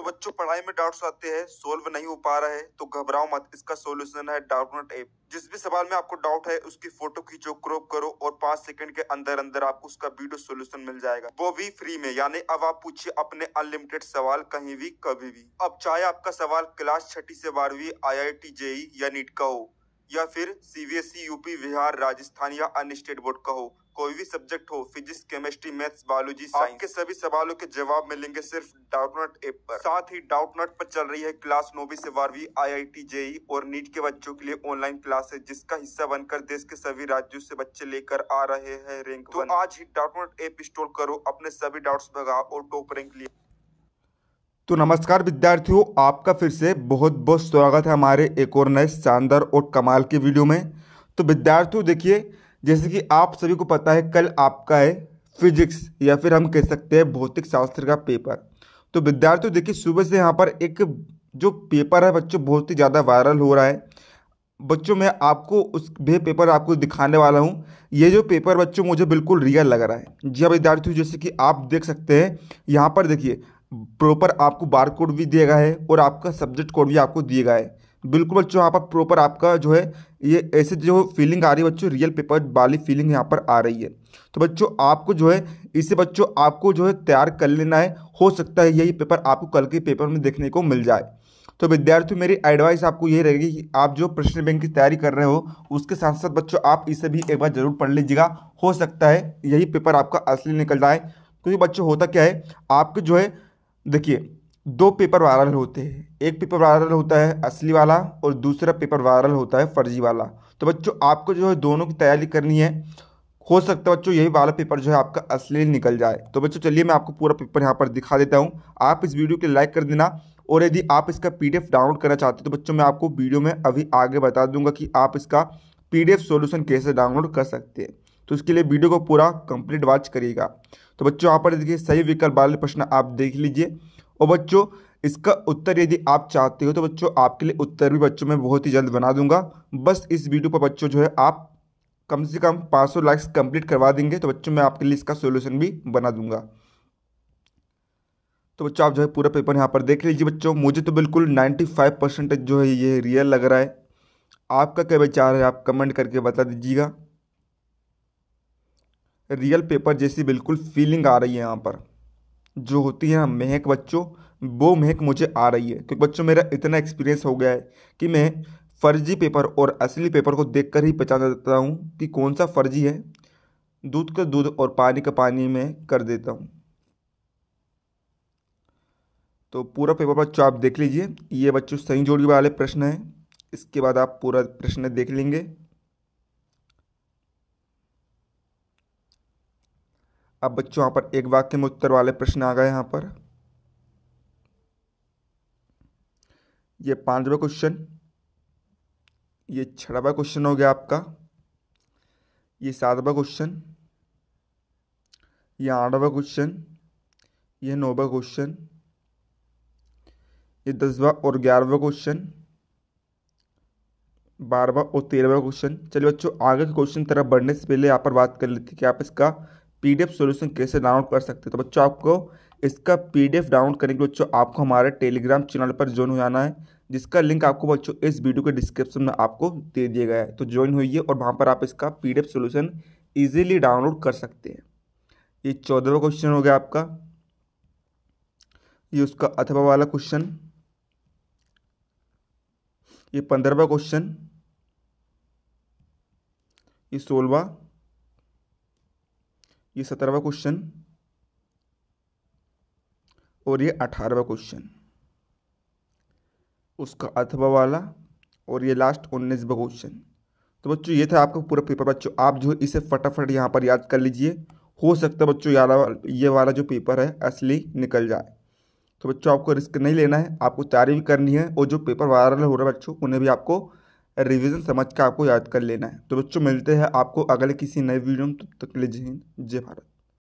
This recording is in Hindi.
तो बच्चों पढ़ाई में डाउट्स आते हैं सोल्व नहीं हो पा रहा है तो घबराओ मत इसका सोल्यूशन है डाउट ऐप जिस भी सवाल में आपको डाउट है उसकी फोटो खींचो क्रॉप करो और पांच सेकंड के अंदर अंदर आपको उसका वीडियो सोल्यूशन मिल जाएगा वो भी फ्री में यानी अब आप पूछिए अपने अनलिमिटेड सवाल कहीं भी कभी भी अब चाहे आपका सवाल क्लास छठी से बारहवीं आई आई टी जेई या नीट का हो या फिर सीबीएसई यूपी e, बिहार राजस्थान या अन्य स्टेट बोर्ड का हो कोई भी सब्जेक्ट हो फिजिक्स केमिस्ट्री मैथ्स बायोलॉजी आपके सभी सवालों के जवाब मिलेंगे सिर्फ डाउट नॉट ऐप पर साथ ही डाउट नॉट पर चल रही है क्लास नौवीं से बारहवीं आई आई टी जेई और नीट के बच्चों के लिए ऑनलाइन क्लास है जिसका हिस्सा बनकर देश के सभी राज्यों से बच्चे लेकर आ रहे हैं रैंक तो आज ही डाउट नॉट ऐप इंस्टॉल करो अपने सभी डाउट भगाओ और टॉप रैंक लिए तो नमस्कार विद्यार्थियों आपका फिर से बहुत बहुत स्वागत है हमारे एक और नए शानदार और कमाल के वीडियो में तो विद्यार्थियों देखिए जैसे कि आप सभी को पता है कल आपका है फिजिक्स या फिर हम कह सकते हैं भौतिक शास्त्र का पेपर तो विद्यार्थियों देखिए सुबह से यहाँ पर एक जो पेपर है बच्चों बहुत ही ज़्यादा वायरल हो रहा है बच्चों मैं आपको उस भे पेपर आपको दिखाने वाला हूँ ये जो पेपर बच्चों मुझे बिल्कुल रियल लग रहा है जी हाँ विद्यार्थियों जैसे कि आप देख सकते हैं यहाँ पर देखिए प्रॉपर आपको बार कोड भी दिया गया है और आपका सब्जेक्ट कोड भी आपको दिया गया है बिल्कुल बच्चों यहाँ पर प्रॉपर आपका जो है ये ऐसे जो फीलिंग आ रही है बच्चों रियल पेपर वाली फीलिंग यहाँ पर आ रही है तो बच्चों आपको जो है इसे बच्चों आपको जो है तैयार कर लेना है हो सकता है यही पेपर आपको कल के पेपर में देखने को मिल जाए तो विद्यार्थी मेरी एडवाइस आपको ये रहेगी कि आप जो प्रश्न बैंक की तैयारी कर रहे हो उसके साथ साथ बच्चों आप इसे भी एक बार ज़रूर पढ़ लीजिएगा हो सकता है यही पेपर आपका असली निकल जाए क्योंकि बच्चों होता क्या है आपके जो है देखिए दो पेपर वायरल होते हैं एक पेपर वायरल होता है असली वाला और दूसरा पेपर वायरल होता है फर्जी वाला तो बच्चों आपको जो है दोनों की तैयारी करनी है हो सकता है बच्चों यही वाला पेपर जो है आपका असली निकल जाए तो बच्चों चलिए मैं आपको पूरा पेपर यहाँ पर दिखा देता हूँ आप इस वीडियो के लाइक कर देना और यदि आप इसका पी डाउनलोड करना चाहते हो तो बच्चों मैं आपको वीडियो में अभी आगे बता दूंगा कि आप इसका पी डी कैसे डाउनलोड कर सकते हैं तो इसके लिए वीडियो को पूरा कंप्लीट वॉच करिएगा तो बच्चों यहाँ पर देखिए सही विकल्प वाले प्रश्न आप देख लीजिए और बच्चों इसका उत्तर यदि आप चाहते हो तो बच्चों आपके लिए उत्तर भी बच्चों में बहुत ही जल्द बना दूंगा बस इस वीडियो पर बच्चों जो है आप कम से कम 500 लाइक्स कंप्लीट करवा देंगे तो बच्चों मैं आपके लिए इसका सोल्यूशन भी बना दूंगा तो बच्चों आप जो है पूरा पेपर यहाँ पर देख लीजिए बच्चों मुझे तो बिल्कुल 95 परसेंटेज जो है ये रियल लग रहा है आपका क्या विचार है आप कमेंट करके बता दीजिएगा रियल पेपर जैसी बिल्कुल फीलिंग आ रही है यहाँ पर जो होती है ना महक बच्चों वो महक मुझे आ रही है क्योंकि बच्चों मेरा इतना एक्सपीरियंस हो गया है कि मैं फर्जी पेपर और असली पेपर को देख ही पहचान देता हूँ कि कौन सा फर्जी है दूध का दूध और पानी का पानी में कर देता हूँ तो पूरा पेपर बच्चों आप देख लीजिए ये बच्चों सही जोड़ी वाले प्रश्न हैं इसके बाद आप पूरा प्रश्न देख लेंगे अब बच्चों यहाँ पर एक वाक्य में उत्तर वाले प्रश्न आ गए यहाँ पर ये पांचवा क्वेश्चन ये छठवा क्वेश्चन हो गया आपका ये सातवा क्वेश्चन ये आठवा क्वेश्चन यह नौवा क्वेश्चन ये दसवा और ग्यारहवा क्वेश्चन बारहवा और तेरहवा क्वेश्चन चलिए बच्चों आगे के क्वेश्चन तरफ बढ़ने से पहले यहाँ पर बात कर लेते हैं कि आप इसका पी डी सॉल्यूशन कैसे डाउनलोड कर सकते हैं तो बच्चों आपको इसका पी डाउनलोड करने के लिए बच्चों आपको हमारे टेलीग्राम चैनल पर ज्वाइन हो जाना है जिसका लिंक आपको बच्चों इस वीडियो के डिस्क्रिप्शन में आपको दे दिया गया है तो ज्वाइन होइए और वहाँ पर आप इसका P D solution easily download कर सकते हैं ये चौदहवा क्वेश्चन हो गया आपका ये उसका अथवा वाला क्वेश्चन ये पंद्रहवा क्वेश्चन ये सोलवा ये सत्रहवा क्वेश्चन और ये अठारहवा क्वेश्चन उसका अथवा वाला और ये लास्ट उन्नीसवा क्वेश्चन तो बच्चों ये था आपका पूरा पेपर बच्चों आप जो इसे फटाफट यहाँ पर याद कर लीजिए हो सकता है बच्चों यारा ये वाला जो पेपर है असली निकल जाए तो बच्चों आपको रिस्क नहीं लेना है आपको तैयारी भी करनी है और जो पेपर वायरल हो रहा है बच्चों उन्हें भी आपको रिविज़न समझ कर आपको याद कर लेना है तो बच्चों मिलते हैं आपको अगले किसी नए वीडियो में तब तक ले जय हिंद जय भारत